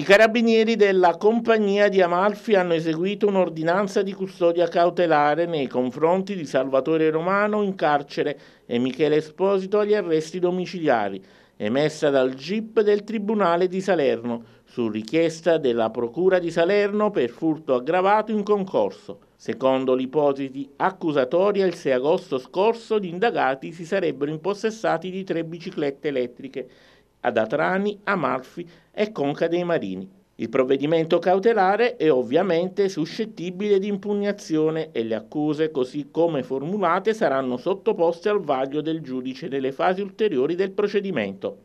I carabinieri della compagnia di Amalfi hanno eseguito un'ordinanza di custodia cautelare nei confronti di Salvatore Romano in carcere e Michele Esposito agli arresti domiciliari, emessa dal GIP del Tribunale di Salerno su richiesta della Procura di Salerno per furto aggravato in concorso. Secondo l'ipotesi accusatoria, il 6 agosto scorso gli indagati si sarebbero impossessati di tre biciclette elettriche ad Atrani, Amalfi e Conca dei Marini. Il provvedimento cautelare è ovviamente suscettibile di impugnazione e le accuse così come formulate saranno sottoposte al vaglio del giudice nelle fasi ulteriori del procedimento.